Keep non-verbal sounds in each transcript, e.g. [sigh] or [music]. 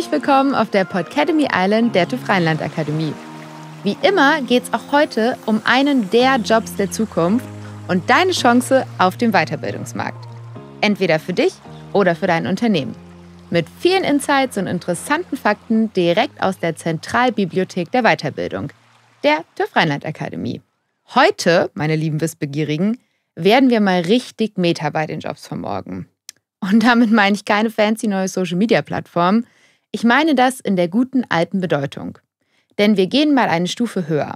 herzlich willkommen auf der Podcademy Island der TÜV Rheinland Akademie. Wie immer geht es auch heute um einen der Jobs der Zukunft und deine Chance auf dem Weiterbildungsmarkt. Entweder für dich oder für dein Unternehmen. Mit vielen Insights und interessanten Fakten direkt aus der Zentralbibliothek der Weiterbildung, der TÜV Rheinland Akademie. Heute, meine lieben Wissbegierigen, werden wir mal richtig Meta bei den Jobs von morgen. Und damit meine ich keine fancy neue Social Media Plattform, ich meine das in der guten alten Bedeutung. Denn wir gehen mal eine Stufe höher.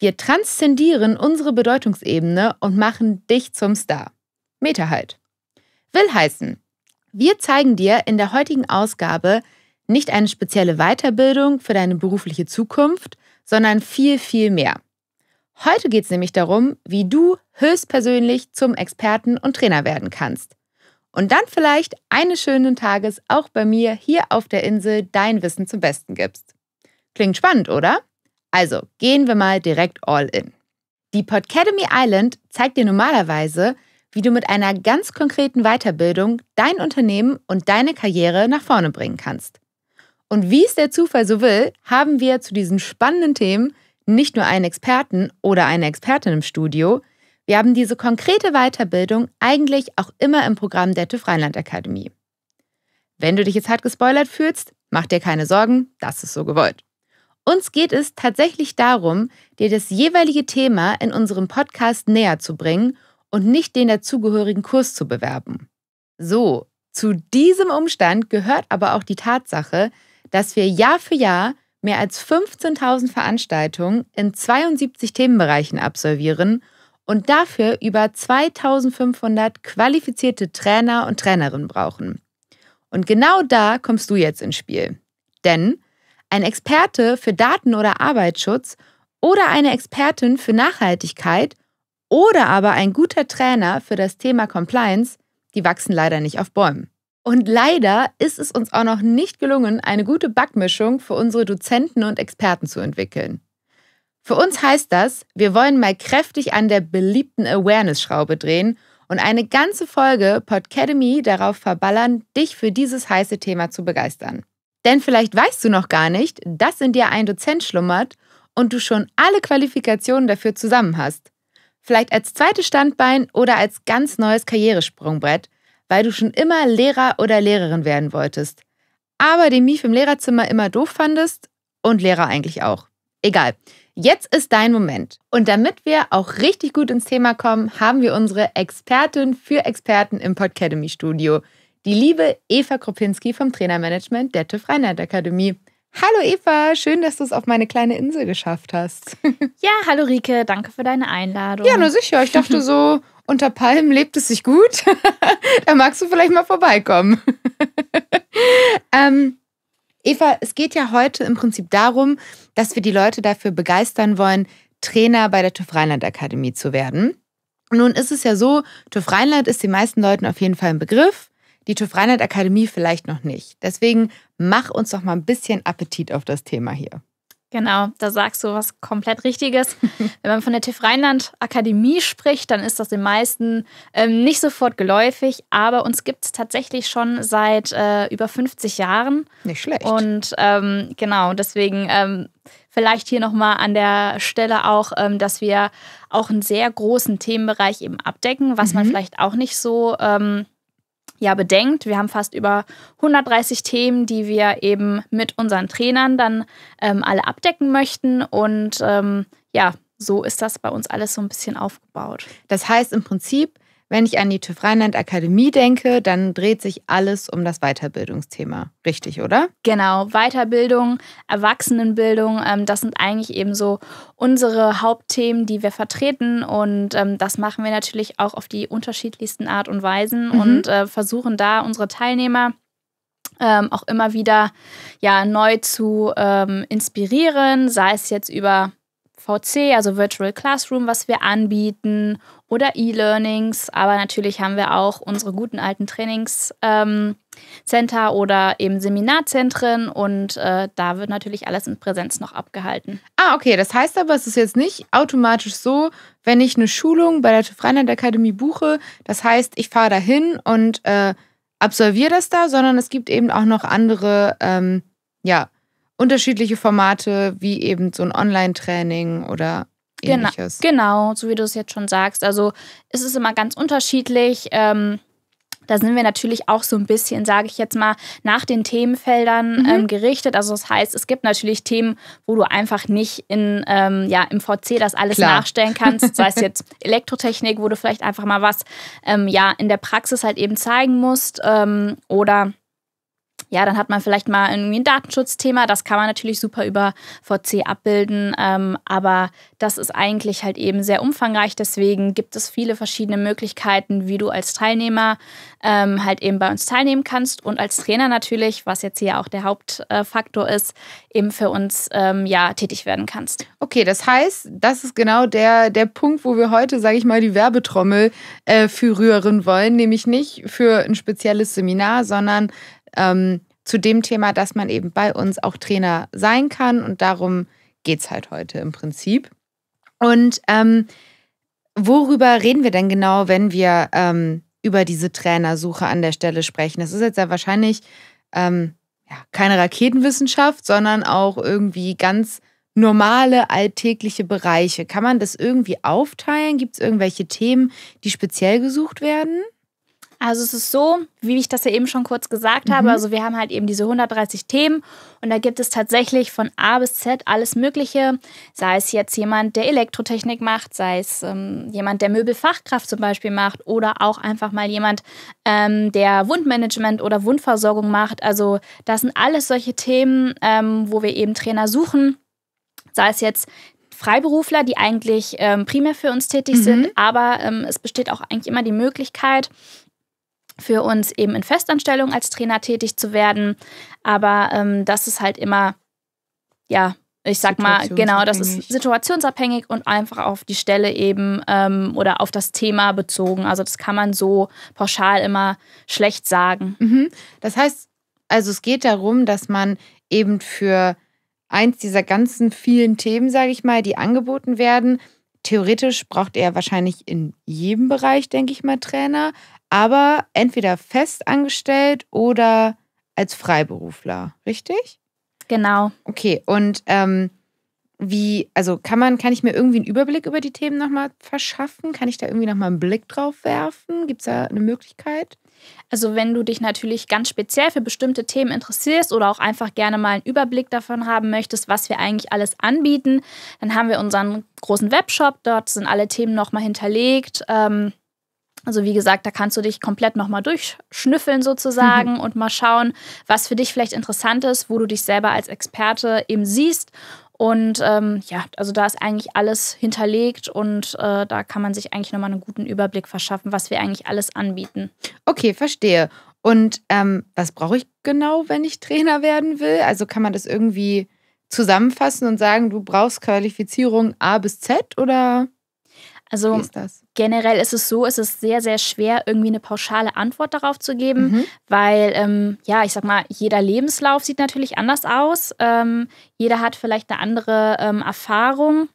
Wir transzendieren unsere Bedeutungsebene und machen dich zum Star. Meta halt. Will heißen, wir zeigen dir in der heutigen Ausgabe nicht eine spezielle Weiterbildung für deine berufliche Zukunft, sondern viel, viel mehr. Heute geht es nämlich darum, wie du höchstpersönlich zum Experten und Trainer werden kannst und dann vielleicht eines schönen Tages auch bei mir hier auf der Insel dein Wissen zum Besten gibst. Klingt spannend, oder? Also gehen wir mal direkt all in. Die Podcademy Island zeigt dir normalerweise, wie du mit einer ganz konkreten Weiterbildung dein Unternehmen und deine Karriere nach vorne bringen kannst. Und wie es der Zufall so will, haben wir zu diesen spannenden Themen nicht nur einen Experten oder eine Expertin im Studio, wir haben diese konkrete Weiterbildung eigentlich auch immer im Programm der TÜV Rheinland Akademie. Wenn du dich jetzt hart gespoilert fühlst, mach dir keine Sorgen, das ist so gewollt. Uns geht es tatsächlich darum, dir das jeweilige Thema in unserem Podcast näher zu bringen und nicht den dazugehörigen Kurs zu bewerben. So, zu diesem Umstand gehört aber auch die Tatsache, dass wir Jahr für Jahr mehr als 15.000 Veranstaltungen in 72 Themenbereichen absolvieren – und dafür über 2500 qualifizierte Trainer und Trainerinnen brauchen. Und genau da kommst du jetzt ins Spiel. Denn ein Experte für Daten- oder Arbeitsschutz oder eine Expertin für Nachhaltigkeit oder aber ein guter Trainer für das Thema Compliance, die wachsen leider nicht auf Bäumen. Und leider ist es uns auch noch nicht gelungen, eine gute Backmischung für unsere Dozenten und Experten zu entwickeln. Für uns heißt das, wir wollen mal kräftig an der beliebten Awareness-Schraube drehen und eine ganze Folge Podcademy darauf verballern, dich für dieses heiße Thema zu begeistern. Denn vielleicht weißt du noch gar nicht, dass in dir ein Dozent schlummert und du schon alle Qualifikationen dafür zusammen hast. Vielleicht als zweites Standbein oder als ganz neues Karrieresprungbrett, weil du schon immer Lehrer oder Lehrerin werden wolltest, aber den Mief im Lehrerzimmer immer doof fandest und Lehrer eigentlich auch. Egal. Jetzt ist dein Moment. Und damit wir auch richtig gut ins Thema kommen, haben wir unsere Expertin für Experten im Podcademy Studio, die liebe Eva Kropinski vom Trainermanagement der TÜV Rheinland Akademie. Hallo Eva, schön, dass du es auf meine kleine Insel geschafft hast. [laughs] Ja, hallo Rike, danke für deine Einladung. Ja, nur sicher. Ich dachte so, [laughs] unter Palmen lebt es sich gut. [laughs] da magst du vielleicht mal vorbeikommen. ähm, Eva, es geht ja heute im Prinzip darum, dass wir die Leute dafür begeistern wollen, Trainer bei der TÜV Rheinland Akademie zu werden. Nun ist es ja so, TÜV Rheinland ist den meisten Leuten auf jeden Fall ein Begriff, die TÜV Rheinland Akademie vielleicht noch nicht. Deswegen mach uns doch mal ein bisschen Appetit auf das Thema hier. Genau, da sagst du was komplett Richtiges. [laughs] Wenn man von der TIF Rheinland Akademie spricht, dann ist das den meisten ähm, nicht sofort geläufig, aber uns gibt es tatsächlich schon seit äh, über 50 Jahren. Nicht schlecht. Und ähm, genau, deswegen ähm, vielleicht hier nochmal an der Stelle auch, ähm, dass wir auch einen sehr großen Themenbereich eben abdecken, was mhm. man vielleicht auch nicht so ähm, ja bedenkt. Wir haben fast über 130 Themen, die wir eben mit unseren Trainern dann ähm, alle abdecken möchten. Und ähm, ja, so ist das bei uns alles so ein bisschen aufgebaut. Das heißt im Prinzip, wenn ich an die TÜV Rheinland Akademie denke, dann dreht sich alles um das Weiterbildungsthema. Richtig, oder? Genau, Weiterbildung, Erwachsenenbildung, ähm, das sind eigentlich eben so unsere Hauptthemen, die wir vertreten. Und ähm, das machen wir natürlich auch auf die unterschiedlichsten Art und Weisen mhm. und äh, versuchen da unsere Teilnehmer ähm, auch immer wieder ja, neu zu ähm, inspirieren, sei es jetzt über VC, also Virtual Classroom, was wir anbieten oder E-Learnings. Aber natürlich haben wir auch unsere guten alten Trainingscenter ähm, oder eben Seminarzentren und äh, da wird natürlich alles in Präsenz noch abgehalten. Ah, okay. Das heißt aber, es ist jetzt nicht automatisch so, wenn ich eine Schulung bei der Freinheit Akademie buche. Das heißt, ich fahre dahin und äh, absolviere das da, sondern es gibt eben auch noch andere, ähm, ja, unterschiedliche Formate, wie eben so ein Online-Training oder ähnliches. Genau, genau, so wie du es jetzt schon sagst. Also es ist immer ganz unterschiedlich. Ähm, da sind wir natürlich auch so ein bisschen, sage ich jetzt mal, nach den Themenfeldern mhm. ähm, gerichtet. Also das heißt, es gibt natürlich Themen, wo du einfach nicht in, ähm, ja, im VC das alles Klar. nachstellen kannst. [laughs] Sei es jetzt Elektrotechnik, wo du vielleicht einfach mal was ähm, ja, in der Praxis halt eben zeigen musst ähm, oder ja, dann hat man vielleicht mal irgendwie ein Datenschutzthema. Das kann man natürlich super über VC abbilden. Ähm, aber das ist eigentlich halt eben sehr umfangreich. Deswegen gibt es viele verschiedene Möglichkeiten, wie du als Teilnehmer ähm, halt eben bei uns teilnehmen kannst. Und als Trainer natürlich, was jetzt hier auch der Hauptfaktor ist, eben für uns ähm, ja tätig werden kannst. Okay, das heißt, das ist genau der, der Punkt, wo wir heute, sage ich mal, die Werbetrommel äh, für rühren wollen. Nämlich nicht für ein spezielles Seminar, sondern ähm, zu dem Thema, dass man eben bei uns auch Trainer sein kann. Und darum geht es halt heute im Prinzip. Und ähm, worüber reden wir denn genau, wenn wir ähm, über diese Trainersuche an der Stelle sprechen? Das ist jetzt ja wahrscheinlich ähm, ja, keine Raketenwissenschaft, sondern auch irgendwie ganz normale alltägliche Bereiche. Kann man das irgendwie aufteilen? Gibt es irgendwelche Themen, die speziell gesucht werden? Also es ist so, wie ich das ja eben schon kurz gesagt mhm. habe, also wir haben halt eben diese 130 Themen und da gibt es tatsächlich von A bis Z alles Mögliche, sei es jetzt jemand, der Elektrotechnik macht, sei es ähm, jemand, der Möbelfachkraft zum Beispiel macht oder auch einfach mal jemand, ähm, der Wundmanagement oder Wundversorgung macht. Also das sind alles solche Themen, ähm, wo wir eben Trainer suchen, sei es jetzt Freiberufler, die eigentlich ähm, primär für uns tätig mhm. sind, aber ähm, es besteht auch eigentlich immer die Möglichkeit, für uns eben in Festanstellung als Trainer tätig zu werden. Aber ähm, das ist halt immer, ja, ich sag mal, genau, das ist situationsabhängig und einfach auf die Stelle eben ähm, oder auf das Thema bezogen. Also das kann man so pauschal immer schlecht sagen. Mhm. Das heißt, also es geht darum, dass man eben für eins dieser ganzen vielen Themen, sage ich mal, die angeboten werden, theoretisch braucht er wahrscheinlich in jedem Bereich, denke ich mal, Trainer aber entweder fest angestellt oder als Freiberufler, richtig? Genau. Okay, und ähm, wie, also kann man, kann ich mir irgendwie einen Überblick über die Themen nochmal verschaffen? Kann ich da irgendwie nochmal einen Blick drauf werfen? Gibt es da eine Möglichkeit? Also wenn du dich natürlich ganz speziell für bestimmte Themen interessierst oder auch einfach gerne mal einen Überblick davon haben möchtest, was wir eigentlich alles anbieten, dann haben wir unseren großen Webshop. Dort sind alle Themen nochmal hinterlegt. Ähm, also wie gesagt, da kannst du dich komplett nochmal durchschnüffeln sozusagen mhm. und mal schauen, was für dich vielleicht interessant ist, wo du dich selber als Experte eben siehst. Und ähm, ja, also da ist eigentlich alles hinterlegt und äh, da kann man sich eigentlich nochmal einen guten Überblick verschaffen, was wir eigentlich alles anbieten. Okay, verstehe. Und ähm, was brauche ich genau, wenn ich Trainer werden will? Also kann man das irgendwie zusammenfassen und sagen, du brauchst Qualifizierung A bis Z oder? Also ist generell ist es so, es ist sehr, sehr schwer, irgendwie eine pauschale Antwort darauf zu geben, mhm. weil, ähm, ja, ich sag mal, jeder Lebenslauf sieht natürlich anders aus. Ähm, jeder hat vielleicht eine andere ähm, Erfahrung.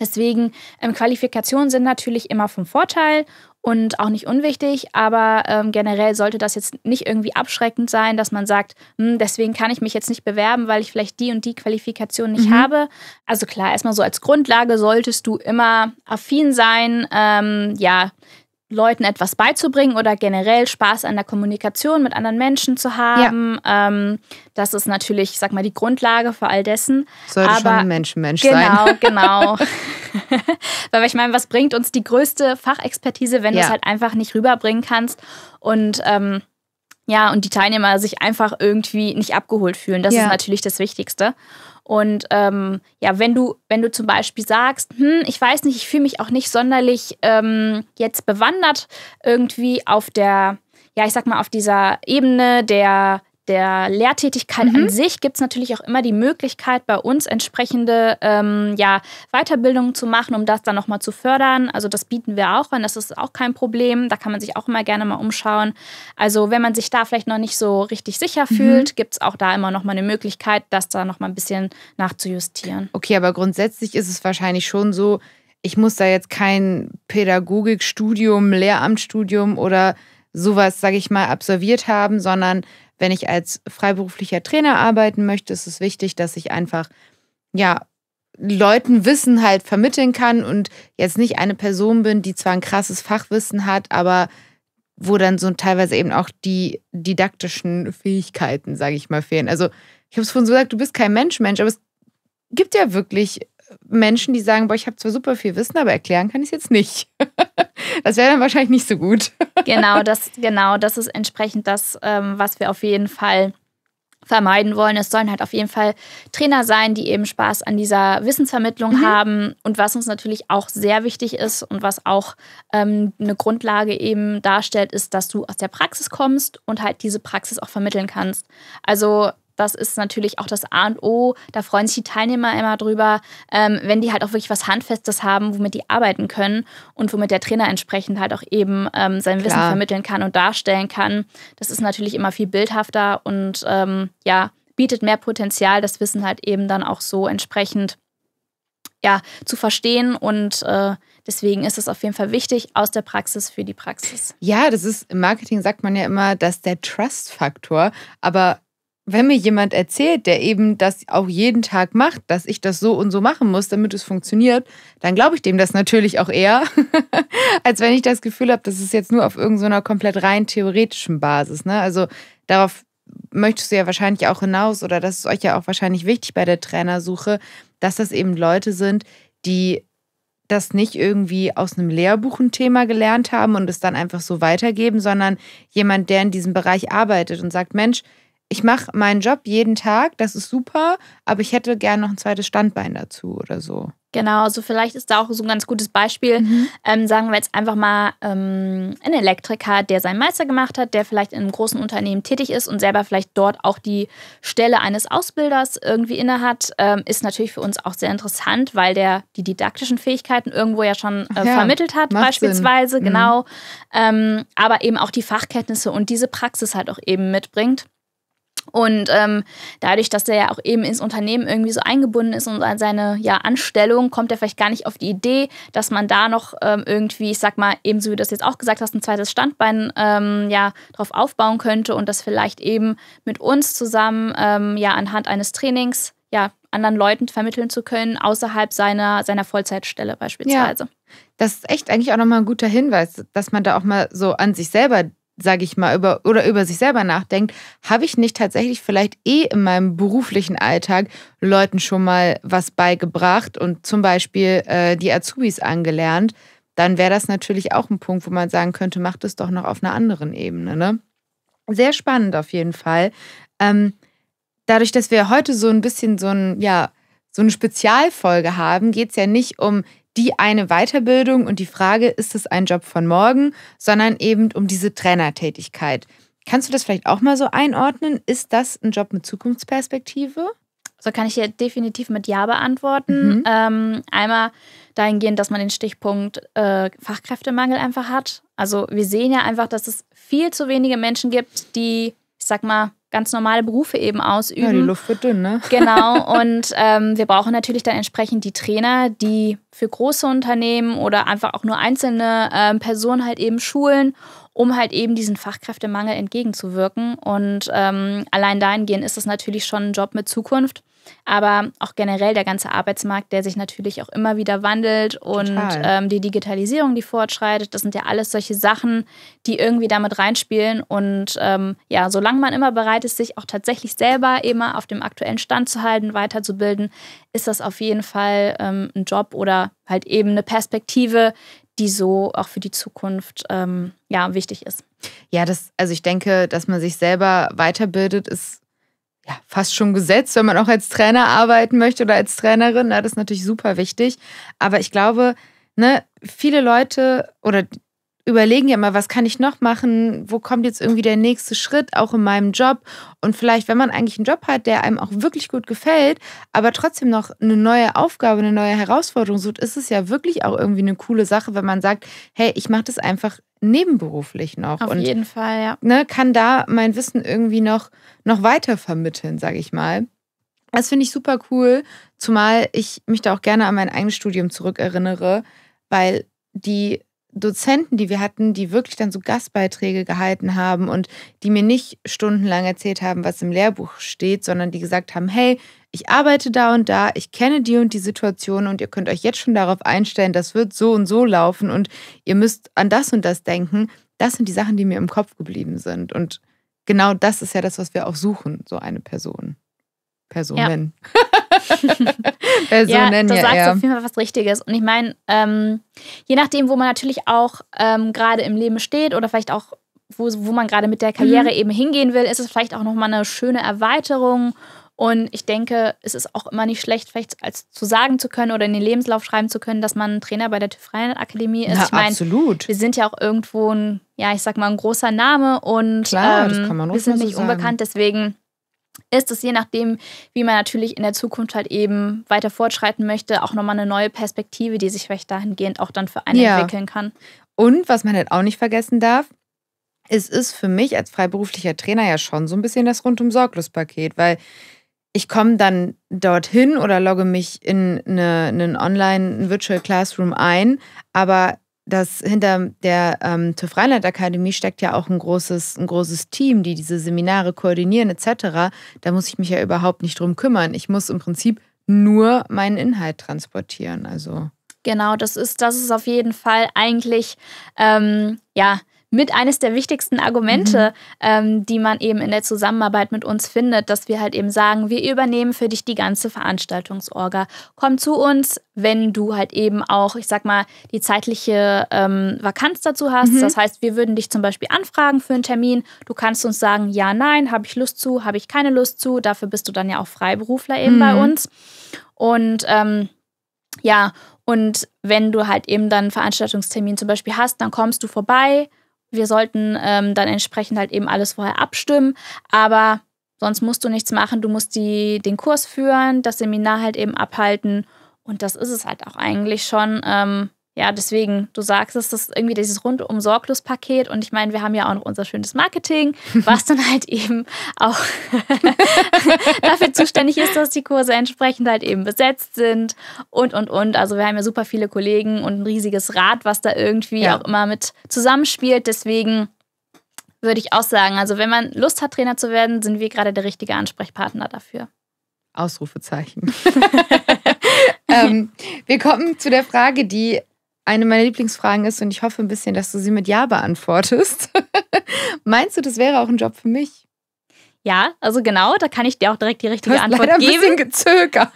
Deswegen, ähm, Qualifikationen sind natürlich immer vom Vorteil und auch nicht unwichtig, aber ähm, generell sollte das jetzt nicht irgendwie abschreckend sein, dass man sagt, hm, deswegen kann ich mich jetzt nicht bewerben, weil ich vielleicht die und die Qualifikation nicht mhm. habe. Also klar, erstmal so als Grundlage solltest du immer affin sein, ähm, ja, Leuten etwas beizubringen oder generell Spaß an der Kommunikation mit anderen Menschen zu haben. Ja. Ähm, das ist natürlich, sag mal, die Grundlage für all dessen. Sollte Aber, schon ein Menschenmensch Mensch genau, sein. Genau, [laughs] genau. [laughs] Weil ich meine, was bringt uns die größte Fachexpertise, wenn ja. du es halt einfach nicht rüberbringen kannst und ähm, ja, und die Teilnehmer sich einfach irgendwie nicht abgeholt fühlen. Das ja. ist natürlich das Wichtigste. Und ähm, ja, wenn du, wenn du zum Beispiel sagst, hm, ich weiß nicht, ich fühle mich auch nicht sonderlich ähm, jetzt bewandert irgendwie auf der, ja, ich sag mal, auf dieser Ebene der der Lehrtätigkeit mhm. an sich gibt es natürlich auch immer die Möglichkeit, bei uns entsprechende ähm, ja, Weiterbildungen zu machen, um das dann nochmal zu fördern. Also das bieten wir auch an, das ist auch kein Problem. Da kann man sich auch immer gerne mal umschauen. Also wenn man sich da vielleicht noch nicht so richtig sicher mhm. fühlt, gibt es auch da immer nochmal eine Möglichkeit, das da nochmal ein bisschen nachzujustieren. Okay, aber grundsätzlich ist es wahrscheinlich schon so, ich muss da jetzt kein Pädagogikstudium, Lehramtsstudium oder sowas, sage ich mal, absolviert haben, sondern wenn ich als freiberuflicher Trainer arbeiten möchte, ist es wichtig, dass ich einfach, ja, Leuten Wissen halt vermitteln kann und jetzt nicht eine Person bin, die zwar ein krasses Fachwissen hat, aber wo dann so teilweise eben auch die didaktischen Fähigkeiten, sage ich mal, fehlen. Also ich habe es vorhin so gesagt, du bist kein Mensch, Mensch, aber es gibt ja wirklich Menschen, die sagen, boah, ich habe zwar super viel Wissen, aber erklären kann ich es jetzt nicht. [laughs] Das wäre dann wahrscheinlich nicht so gut. [laughs] Genau, das, genau, das ist entsprechend das, ähm, was wir auf jeden Fall vermeiden wollen. Es sollen halt auf jeden Fall Trainer sein, die eben Spaß an dieser Wissensvermittlung mhm. haben. Und was uns natürlich auch sehr wichtig ist und was auch ähm, eine Grundlage eben darstellt, ist, dass du aus der Praxis kommst und halt diese Praxis auch vermitteln kannst. Also das ist natürlich auch das A und O. Da freuen sich die Teilnehmer immer drüber, ähm, wenn die halt auch wirklich was Handfestes haben, womit die arbeiten können und womit der Trainer entsprechend halt auch eben ähm, sein Klar. Wissen vermitteln kann und darstellen kann. Das ist natürlich immer viel bildhafter und ähm, ja, bietet mehr Potenzial, das Wissen halt eben dann auch so entsprechend ja, zu verstehen und äh, Deswegen ist es auf jeden Fall wichtig, aus der Praxis für die Praxis. Ja, das ist im Marketing sagt man ja immer, dass der Trust-Faktor, aber wenn mir jemand erzählt, der eben das auch jeden Tag macht, dass ich das so und so machen muss, damit es funktioniert, dann glaube ich dem das natürlich auch eher, [laughs] als wenn ich das Gefühl habe, das ist jetzt nur auf irgendeiner so komplett rein theoretischen Basis. Ne? Also darauf möchtest du ja wahrscheinlich auch hinaus oder das ist euch ja auch wahrscheinlich wichtig bei der Trainersuche, dass das eben Leute sind, die das nicht irgendwie aus einem Lehrbuch ein Thema gelernt haben und es dann einfach so weitergeben, sondern jemand, der in diesem Bereich arbeitet und sagt, Mensch, ich mache meinen Job jeden Tag, das ist super, aber ich hätte gerne noch ein zweites Standbein dazu oder so. Genau, also vielleicht ist da auch so ein ganz gutes Beispiel. Mhm. Ähm, sagen wir jetzt einfach mal ähm, ein Elektriker, der seinen Meister gemacht hat, der vielleicht in einem großen Unternehmen tätig ist und selber vielleicht dort auch die Stelle eines Ausbilders irgendwie innehat, ähm, ist natürlich für uns auch sehr interessant, weil der die didaktischen Fähigkeiten irgendwo ja schon äh, ja, vermittelt hat, beispielsweise, Sinn. genau. Mhm. Ähm, aber eben auch die Fachkenntnisse und diese Praxis halt auch eben mitbringt. Und ähm, dadurch, dass er ja auch eben ins Unternehmen irgendwie so eingebunden ist und an seine ja, Anstellung, kommt er vielleicht gar nicht auf die Idee, dass man da noch ähm, irgendwie, ich sag mal, ebenso wie du das jetzt auch gesagt hast, ein zweites Standbein ähm, ja, drauf aufbauen könnte und das vielleicht eben mit uns zusammen ähm, ja anhand eines Trainings ja, anderen Leuten vermitteln zu können, außerhalb seiner, seiner Vollzeitstelle beispielsweise. Ja. Das ist echt eigentlich auch nochmal ein guter Hinweis, dass man da auch mal so an sich selber sage ich mal, über oder über sich selber nachdenkt, habe ich nicht tatsächlich vielleicht eh in meinem beruflichen Alltag Leuten schon mal was beigebracht und zum Beispiel äh, die Azubis angelernt, dann wäre das natürlich auch ein Punkt, wo man sagen könnte, macht es doch noch auf einer anderen Ebene. Ne? Sehr spannend auf jeden Fall. Ähm, dadurch, dass wir heute so ein bisschen so ein, ja, so eine Spezialfolge haben, geht es ja nicht um die eine Weiterbildung und die Frage, ist es ein Job von morgen, sondern eben um diese Trainertätigkeit. Kannst du das vielleicht auch mal so einordnen? Ist das ein Job mit Zukunftsperspektive? So kann ich hier definitiv mit Ja beantworten. Mhm. Ähm, einmal dahingehend, dass man den Stichpunkt äh, Fachkräftemangel einfach hat. Also wir sehen ja einfach, dass es viel zu wenige Menschen gibt, die sag mal, ganz normale Berufe eben ausüben. Ja, die Luft wird dünn, ne? [laughs] Genau. Und ähm, wir brauchen natürlich dann entsprechend die Trainer, die für große Unternehmen oder einfach auch nur einzelne ähm, Personen halt eben schulen, um halt eben diesen Fachkräftemangel entgegenzuwirken. Und ähm, allein dahingehend ist es natürlich schon ein Job mit Zukunft aber auch generell der ganze Arbeitsmarkt, der sich natürlich auch immer wieder wandelt und ähm, die Digitalisierung, die fortschreitet, das sind ja alles solche Sachen, die irgendwie damit reinspielen. Und ähm, ja, solange man immer bereit ist, sich auch tatsächlich selber immer auf dem aktuellen Stand zu halten, weiterzubilden, ist das auf jeden Fall ähm, ein Job oder halt eben eine Perspektive, die so auch für die Zukunft ähm, ja, wichtig ist. Ja, das, also ich denke, dass man sich selber weiterbildet, ist ja, fast schon gesetzt, wenn man auch als Trainer arbeiten möchte oder als Trainerin. Na, ne, das ist natürlich super wichtig. Aber ich glaube, ne, viele Leute oder überlegen ja immer, was kann ich noch machen? Wo kommt jetzt irgendwie der nächste Schritt, auch in meinem Job? Und vielleicht, wenn man eigentlich einen Job hat, der einem auch wirklich gut gefällt, aber trotzdem noch eine neue Aufgabe, eine neue Herausforderung sucht, ist es ja wirklich auch irgendwie eine coole Sache, wenn man sagt, hey, ich mache das einfach nebenberuflich noch. Auf und, jeden Fall, ja. Ne, kann da mein Wissen irgendwie noch, noch weiter vermitteln, sage ich mal. Das finde ich super cool, zumal ich mich da auch gerne an mein eigenes Studium zurückerinnere, weil die Dozenten, die wir hatten, die wirklich dann so Gastbeiträge gehalten haben und die mir nicht stundenlang erzählt haben, was im Lehrbuch steht, sondern die gesagt haben, hey, ich arbeite da und da, ich kenne die und die Situation und ihr könnt euch jetzt schon darauf einstellen, das wird so und so laufen und ihr müsst an das und das denken. Das sind die Sachen, die mir im Kopf geblieben sind. Und genau das ist ja das, was wir auch suchen, so eine Person. Personen. Ja. [laughs] Personen, ja, du sagst ja. auf jeden Fall was Richtiges. Und ich meine, ähm, je nachdem, wo man natürlich auch ähm, gerade im Leben steht oder vielleicht auch, wo, wo man gerade mit der mhm. Karriere mhm. eben hingehen will, ist es vielleicht auch nochmal eine schöne Erweiterung. Und ich denke, es ist auch immer nicht schlecht, vielleicht als zu sagen zu können oder in den Lebenslauf schreiben zu können, dass man Trainer bei der TÜV Rheinland Akademie ist. Ja, ich mein, absolut. Wir sind ja auch irgendwo ein, ja, ich sag mal, ein großer Name und Klar, ähm, wir sind nicht so unbekannt, deswegen ist es je nachdem, wie man natürlich in der Zukunft halt eben weiter fortschreiten möchte, auch nochmal eine neue Perspektive, die sich vielleicht dahingehend auch dann für einen ja. entwickeln kann. Und was man halt auch nicht vergessen darf, es ist für mich als freiberuflicher Trainer ja schon so ein bisschen das Rundum-Sorglos-Paket, weil ich komme dann dorthin oder logge mich in eine, einen Online-Virtual Classroom ein, aber dass hinter der ähm, TÜV Rheinland Akademie steckt ja auch ein großes, ein großes Team, die diese Seminare koordinieren etc. Da muss ich mich ja überhaupt nicht drum kümmern. Ich muss im Prinzip nur meinen Inhalt transportieren. Also genau, das ist das ist auf jeden Fall eigentlich ähm, ja mit eines der wichtigsten Argumente, mhm. ähm, die man eben in der Zusammenarbeit mit uns findet, dass wir halt eben sagen, wir übernehmen für dich die ganze Veranstaltungsorga. Komm zu uns, wenn du halt eben auch, ich sag mal, die zeitliche ähm, Vakanz dazu hast. Mhm. Das heißt, wir würden dich zum Beispiel anfragen für einen Termin. Du kannst uns sagen, ja, nein, habe ich Lust zu, habe ich keine Lust zu. Dafür bist du dann ja auch Freiberufler eben mhm. bei uns. Und ähm, ja, und wenn du halt eben dann einen Veranstaltungstermin zum Beispiel hast, dann kommst du vorbei, wir sollten ähm, dann entsprechend halt eben alles vorher abstimmen, aber sonst musst du nichts machen. Du musst die, den Kurs führen, das Seminar halt eben abhalten und das ist es halt auch eigentlich schon. Ähm, ja, deswegen, du sagst es, das ist irgendwie dieses rundum sorglos Paket und ich meine, wir haben ja auch noch unser schönes Marketing, [laughs] was dann halt eben auch [laughs] dafür zuständig ist, dass die Kurse entsprechend halt eben besetzt sind und und und. Also wir haben ja super viele Kollegen und ein riesiges Rad, was da irgendwie ja. auch immer mit zusammenspielt. Deswegen würde ich auch sagen, also wenn man Lust hat, Trainer zu werden, sind wir gerade der richtige Ansprechpartner dafür. Ausrufezeichen. [laughs] ähm, wir kommen zu der Frage, die eine meiner Lieblingsfragen ist und ich hoffe ein bisschen, dass du sie mit Ja beantwortest. [laughs] Meinst du, das wäre auch ein Job für mich? Ja, also genau, da kann ich dir auch direkt die richtige du hast Antwort leider geben. ein bisschen gezögert.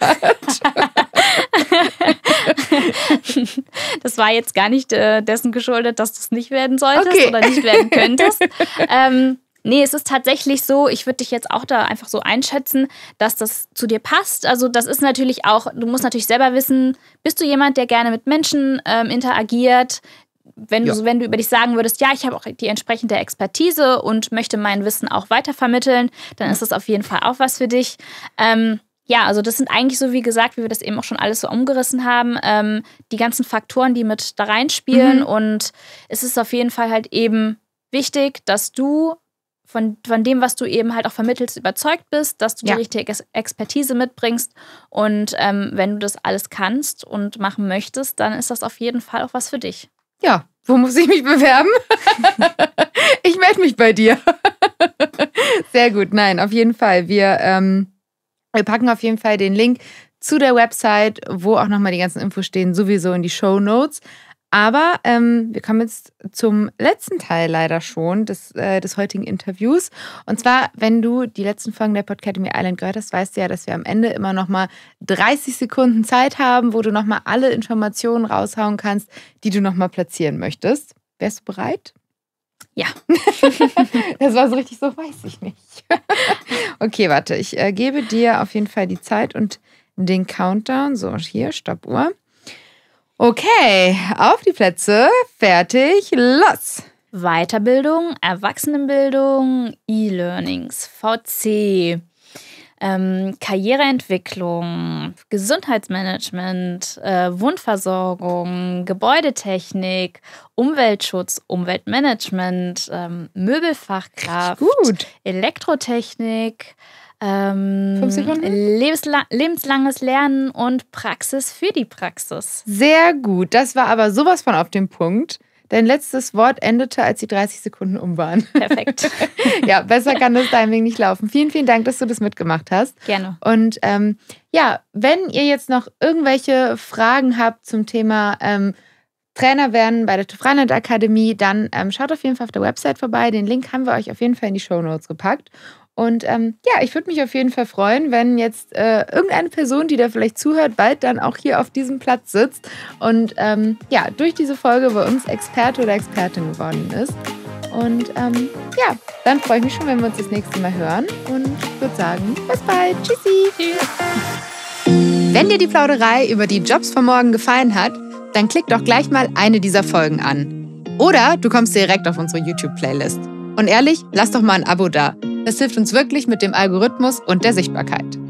[laughs] das war jetzt gar nicht äh, dessen geschuldet, dass du es nicht werden solltest okay. oder nicht werden könntest. [laughs] Ähm, Nee, es ist tatsächlich so, ich würde dich jetzt auch da einfach so einschätzen, dass das zu dir passt. Also das ist natürlich auch, du musst natürlich selber wissen, bist du jemand, der gerne mit Menschen ähm, interagiert? Wenn du, ja. wenn du über dich sagen würdest, ja, ich habe auch die entsprechende Expertise und möchte mein Wissen auch weitervermitteln, dann ist das auf jeden Fall auch was für dich. Ähm, ja, also das sind eigentlich so, wie gesagt, wie wir das eben auch schon alles so umgerissen haben, ähm, die ganzen Faktoren, die mit da reinspielen. Mhm. Und es ist auf jeden Fall halt eben wichtig, dass du von, von dem, was du eben halt auch vermittelst, überzeugt bist, dass du ja. die richtige Expertise mitbringst. Und ähm, wenn du das alles kannst und machen möchtest, dann ist das auf jeden Fall auch was für dich. Ja, wo muss ich mich bewerben? [laughs] ich melde mich bei dir. Sehr gut, nein, auf jeden Fall. Wir, ähm, wir packen auf jeden Fall den Link zu der Website, wo auch nochmal die ganzen Infos stehen, sowieso in die Show Notes. Aber ähm, wir kommen jetzt zum letzten Teil leider schon des, äh, des heutigen Interviews. Und zwar, wenn du die letzten Folgen der Podcademy Island gehört hast, weißt du ja, dass wir am Ende immer nochmal 30 Sekunden Zeit haben, wo du nochmal alle Informationen raushauen kannst, die du nochmal platzieren möchtest. Wärst du bereit? Ja. [laughs] das war so richtig so, weiß ich nicht. [laughs] okay, warte, ich äh, gebe dir auf jeden Fall die Zeit und den Countdown. So, hier, Stoppuhr. Okay, auf die Plätze, fertig, los! Weiterbildung, Erwachsenenbildung, E-Learnings, VC, ähm, Karriereentwicklung, Gesundheitsmanagement, äh, Wundversorgung, Gebäudetechnik, Umweltschutz, Umweltmanagement, ähm, Möbelfachkraft, Elektrotechnik, ähm, lebenslang, lebenslanges Lernen und Praxis für die Praxis. Sehr gut. Das war aber sowas von auf dem Punkt. Dein letztes Wort endete, als die 30 Sekunden um waren. Perfekt. [laughs] ja, besser kann das Timing nicht laufen. Vielen, vielen Dank, dass du das mitgemacht hast. Gerne. Und ähm, ja, wenn ihr jetzt noch irgendwelche Fragen habt zum Thema ähm, Trainer werden bei der Tufranet Akademie, dann ähm, schaut auf jeden Fall auf der Website vorbei. Den Link haben wir euch auf jeden Fall in die Show Notes gepackt. Und ähm, ja, ich würde mich auf jeden Fall freuen, wenn jetzt äh, irgendeine Person, die da vielleicht zuhört, bald dann auch hier auf diesem Platz sitzt und ähm, ja, durch diese Folge bei uns Experte oder Expertin geworden ist. Und ähm, ja, dann freue ich mich schon, wenn wir uns das nächste Mal hören und würde sagen, bis bald. Tschüssi. Tschüss. Wenn dir die Plauderei über die Jobs von morgen gefallen hat, dann klick doch gleich mal eine dieser Folgen an. Oder du kommst direkt auf unsere YouTube-Playlist. Und ehrlich, lass doch mal ein Abo da. Es hilft uns wirklich mit dem Algorithmus und der Sichtbarkeit.